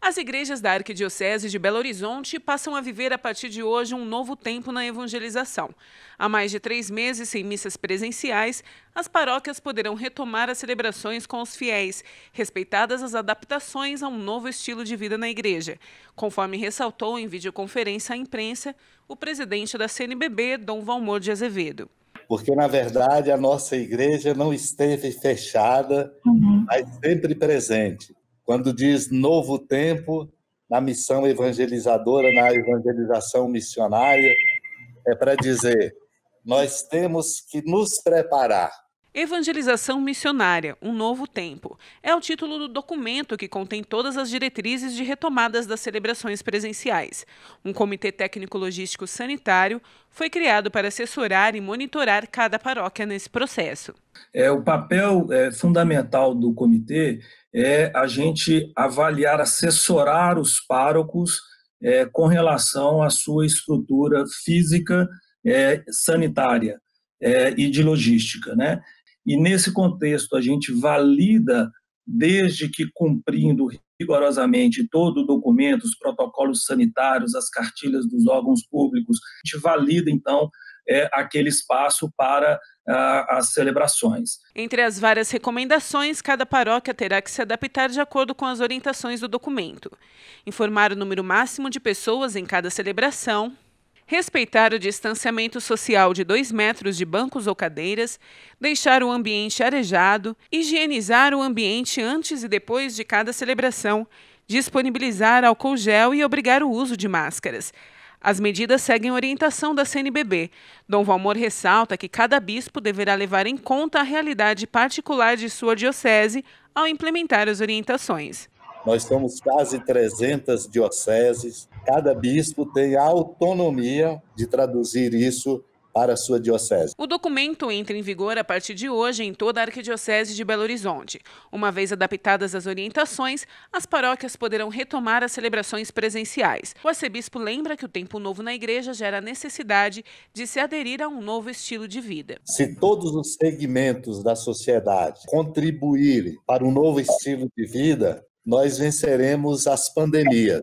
As igrejas da Arquidiocese de Belo Horizonte passam a viver a partir de hoje um novo tempo na evangelização. Há mais de três meses sem missas presenciais, as paróquias poderão retomar as celebrações com os fiéis, respeitadas as adaptações a um novo estilo de vida na igreja. Conforme ressaltou em videoconferência à imprensa o presidente da CNBB, Dom Valmor de Azevedo porque na verdade a nossa igreja não esteve fechada, uhum. mas sempre presente. Quando diz novo tempo na missão evangelizadora, na evangelização missionária, é para dizer: nós temos que nos preparar Evangelização Missionária Um Novo Tempo é o título do documento que contém todas as diretrizes de retomadas das celebrações presenciais. Um comitê técnico-logístico sanitário foi criado para assessorar e monitorar cada paróquia nesse processo. É, o papel é, fundamental do comitê é a gente avaliar, assessorar os párocos é, com relação à sua estrutura física, é, sanitária é, e de logística. Né? E nesse contexto, a gente valida, desde que cumprindo rigorosamente todo o documento, os protocolos sanitários, as cartilhas dos órgãos públicos, a gente valida, então, é, aquele espaço para as celebrações. Entre as várias recomendações, cada paróquia terá que se adaptar de acordo com as orientações do documento, informar o número máximo de pessoas em cada celebração, respeitar o distanciamento social de 2 metros de bancos ou cadeiras, deixar o ambiente arejado, higienizar o ambiente antes e depois de cada celebração, disponibilizar álcool gel e obrigar o uso de máscaras. As medidas seguem orientação da CNBB. Dom Valmor ressalta que cada bispo deverá levar em conta a realidade particular de sua diocese ao implementar as orientações. Nós somos quase 300 dioceses. Cada bispo tem a autonomia de traduzir isso para a sua diocese. O documento entra em vigor a partir de hoje em toda a Arquidiocese de Belo Horizonte. Uma vez adaptadas as orientações, as paróquias poderão retomar as celebrações presenciais. O arcebispo lembra que o tempo novo na igreja gera a necessidade de se aderir a um novo estilo de vida. Se todos os segmentos da sociedade contribuírem para um novo estilo de vida, nós venceremos as pandemias.